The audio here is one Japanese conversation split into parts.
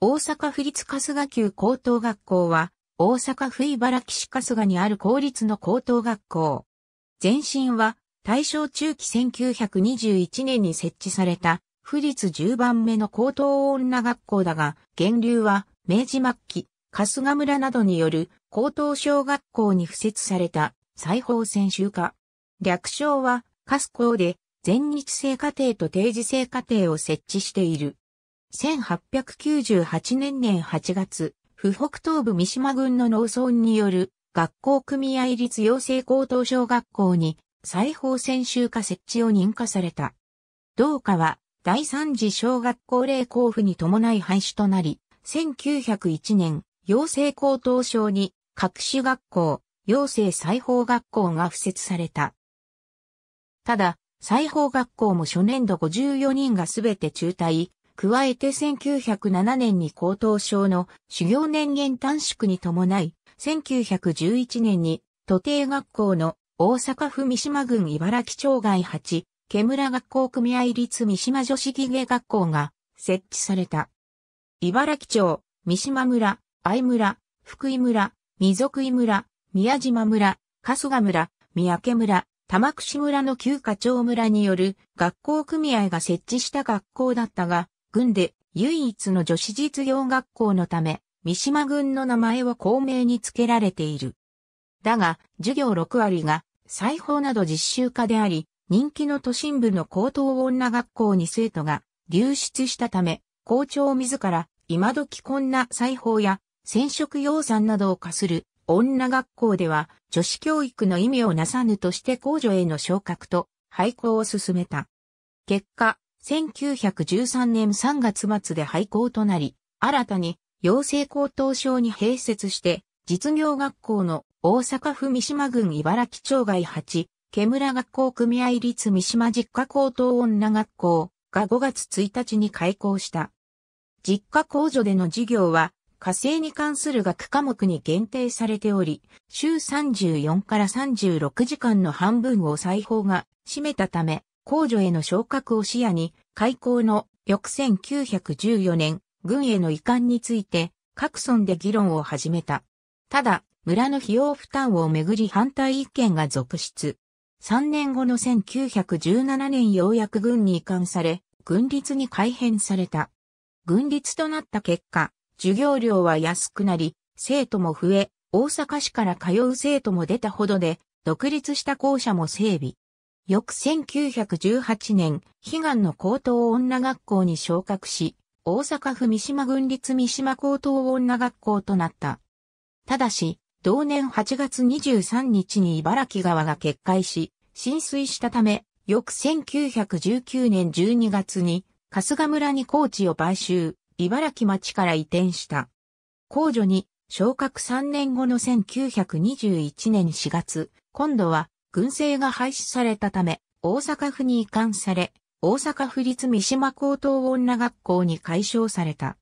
大阪府立春日級高等学校は、大阪府茨城市春日にある公立の高等学校。前身は、大正中期1921年に設置された、府立10番目の高等女学校だが、源流は、明治末期、春日村などによる高等小学校に付設された、裁縫専修科。略称は、カス校で、全日制課程と定時制課程を設置している。1898年年8月、府北東部三島郡の農村による学校組合立養成高等小学校に再放専修化設置を認可された。同課は第三次小学校令交付に伴い廃止となり、1901年、養成高等小に各種学校、養成裁縫学校が付設された。ただ、裁縫学校も初年度54人がすべて中退、加えて1907年に高等症の修行年限短縮に伴い、1911年に都定学校の大阪府三島郡茨城町外八、毛村学校組合立三島女子技芸学校が設置された。茨城町、三島村、愛村、福井村、溝井村、宮島村、春日村、三宅村、玉串村の旧課長村による学校組合が設置した学校だったが、軍で唯一の女子実業学校のため、三島軍の名前は校名に付けられている。だが、授業6割が、裁縫など実習科であり、人気の都心部の高等女学校に生徒が流出したため、校長自ら、今時こんな裁縫や染色養蚕などを課する女学校では女子教育の意味をなさぬとして公女への昇格と廃校を進めた。結果、1913年3月末で廃校となり、新たに養成高等省に併設して、実業学校の大阪府三島郡茨城町外8、毛村学校組合立三島実家高等女学校が5月1日に開校した。実家控除での授業は、火星に関する学科目に限定されており、週34から36時間の半分を裁縫が占めたため、公助への昇格を視野に、開港の翌1914年、軍への移管について、各村で議論を始めた。ただ、村の費用負担をめぐり反対意見が続出。3年後の1917年ようやく軍に移管され、軍立に改変された。軍立となった結果、授業料は安くなり、生徒も増え、大阪市から通う生徒も出たほどで、独立した校舎も整備。翌1918年、悲願の高等女学校に昇格し、大阪府三島郡立三島高等女学校となった。ただし、同年8月23日に茨城川が決壊し、浸水したため、翌1919年12月に、春日村に高知を買収、茨城町から移転した。公女に、昇格3年後の1921年4月、今度は軍政が廃止されたため、大阪府に移管され、大阪府立三島高等女学校に解消された。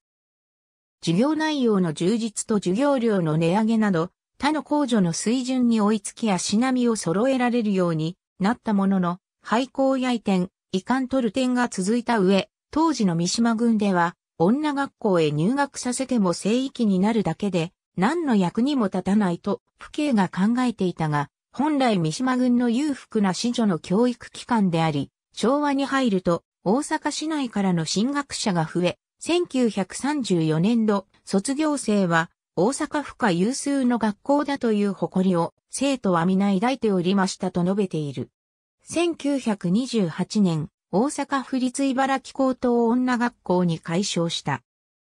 授業内容の充実と授業料の値上げなど、他の控除の水準に追いつき足並みを揃えられるようになったものの、廃校や移転、移管取る点が続いた上、当時の三島軍では、女学校へ入学させても聖域になるだけで、何の役にも立たないと、父兄が考えていたが、本来三島軍の裕福な子女の教育機関であり、昭和に入ると大阪市内からの進学者が増え、1934年度卒業生は大阪府下有数の学校だという誇りを生徒は皆抱いておりましたと述べている。1928年、大阪府立茨城高等女学校に改称した。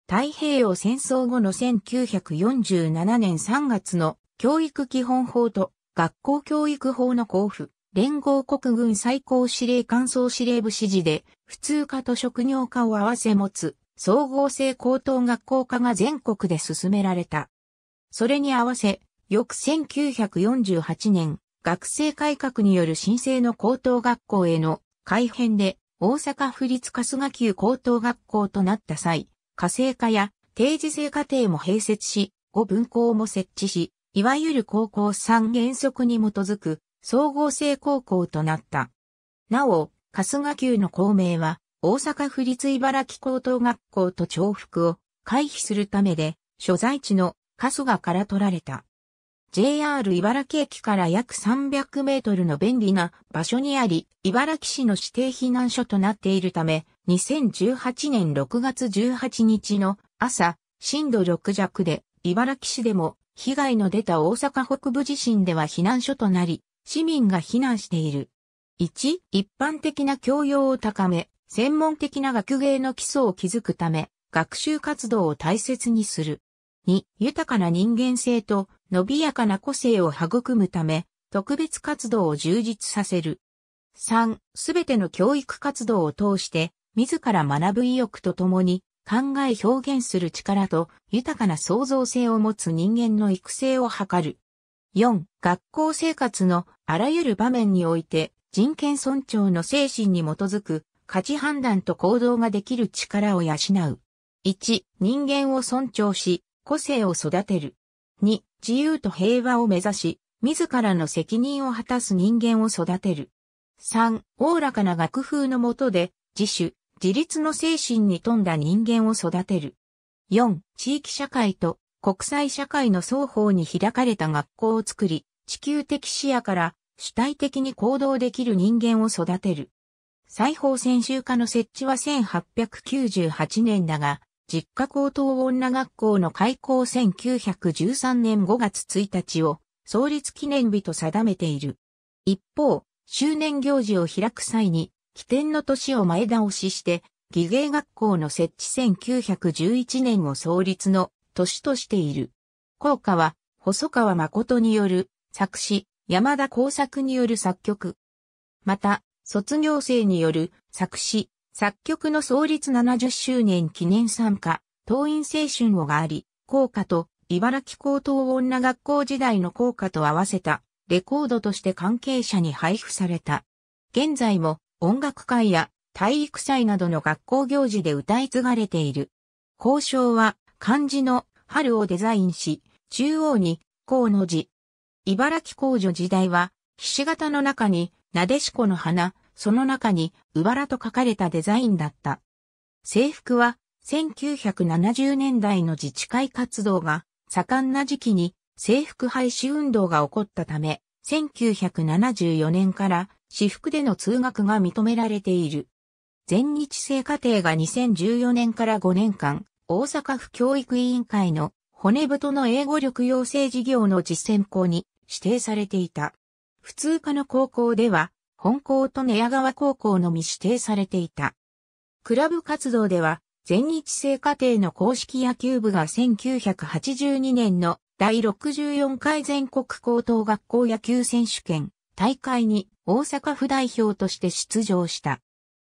太平洋戦争後の1947年3月の教育基本法と学校教育法の交付、連合国軍最高司令官総司令部指示で、普通科と職業科を合わせ持つ、総合性高等学校科が全国で進められた。それに合わせ、翌1948年、学生改革による申請の高等学校への改編で、大阪府立春日級高等学校となった際、家政科や定時制課程も併設し、5分校も設置し、いわゆる高校三原則に基づく総合性高校となった。なお、春日級の校名は、大阪府立茨城高等学校と重複を回避するためで、所在地の春日から取られた。JR 茨城駅から約300メートルの便利な場所にあり、茨城市の指定避難所となっているため、2018年6月18日の朝、震度6弱で茨城市でも被害の出た大阪北部地震では避難所となり、市民が避難している。1、一般的な教養を高め、専門的な学芸の基礎を築くため、学習活動を大切にする。2、豊かな人間性と伸びやかな個性を育むため、特別活動を充実させる。3、すべての教育活動を通して、自ら学ぶ意欲とともに、考え表現する力と豊かな創造性を持つ人間の育成を図る。4、学校生活のあらゆる場面において人権尊重の精神に基づく価値判断と行動ができる力を養う。1、人間を尊重し、個性を育てる。2、自由と平和を目指し、自らの責任を果たす人間を育てる。3、おおらかな楽風のもとで、自主、自立の精神に富んだ人間を育てる。4、地域社会と国際社会の双方に開かれた学校を作り、地球的視野から主体的に行動できる人間を育てる。裁縫専修科の設置は1898年だが、実家高等女学校の開校1913年5月1日を創立記念日と定めている。一方、周年行事を開く際に起点の年を前倒しして、技芸学校の設置1911年を創立の年としている。校歌は、細川誠による作詞、山田耕作による作曲。また、卒業生による作詞、作曲の創立70周年記念参加、党員青春をがあり、校歌と茨城高等女学校時代の校歌と合わせたレコードとして関係者に配布された。現在も音楽会や体育祭などの学校行事で歌い継がれている。交渉は漢字の春をデザインし、中央に甲の字。茨城工女時代は、菱形の中に、なでしこの花、その中に、うばらと書かれたデザインだった。制服は、1970年代の自治会活動が盛んな時期に制服廃止運動が起こったため、1974年から私服での通学が認められている。全日制課程が2014年から5年間、大阪府教育委員会の骨太の英語力養成事業の実践校に指定されていた。普通科の高校では、本校と寝屋川高校のみ指定されていた。クラブ活動では、全日制課程の公式野球部が1982年の第64回全国高等学校野球選手権大会に大阪府代表として出場した。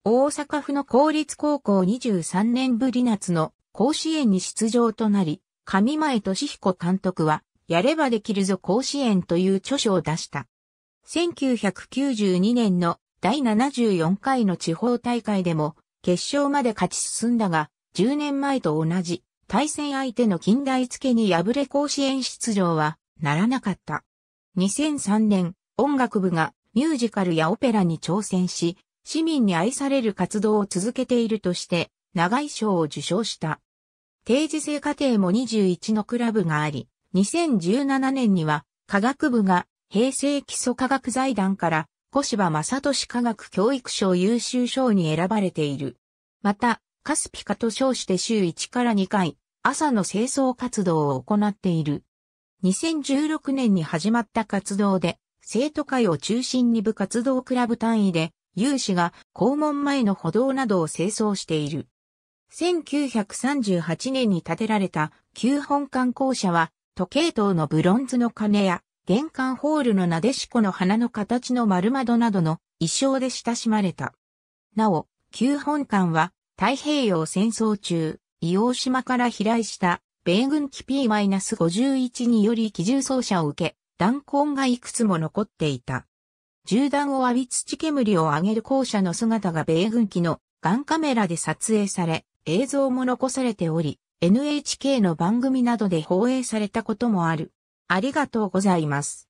大阪府の公立高校23年ぶり夏の甲子園に出場となり、上前俊彦監督は、やればできるぞ甲子園という著書を出した。1992年の第74回の地方大会でも決勝まで勝ち進んだが、10年前と同じ対戦相手の近代付けに敗れ甲子園出場はならなかった。2003年、音楽部がミュージカルやオペラに挑戦し、市民に愛される活動を続けているとして、長い賞を受賞した。定時制課程も21のクラブがあり、2017年には科学部が平成基礎科学財団から小芝正俊科学教育賞優秀賞に選ばれている。また、カスピカと称して週1から2回、朝の清掃活動を行っている。2016年に始まった活動で、生徒会を中心に部活動クラブ単位で、有志が校門前の歩道などを清掃している。1938年に建てられた旧本館校舎は、時計塔のブロンズの鐘や、玄関ホールのなでしこの花の形の丸窓などの衣装で親しまれた。なお、旧本館は太平洋戦争中、伊黄島から飛来した米軍機 P-51 により機銃奏者を受け、弾痕がいくつも残っていた。銃弾を浴び土煙を上げる校舎の姿が米軍機のガンカメラで撮影され、映像も残されており、NHK の番組などで放映されたこともある。ありがとうございます。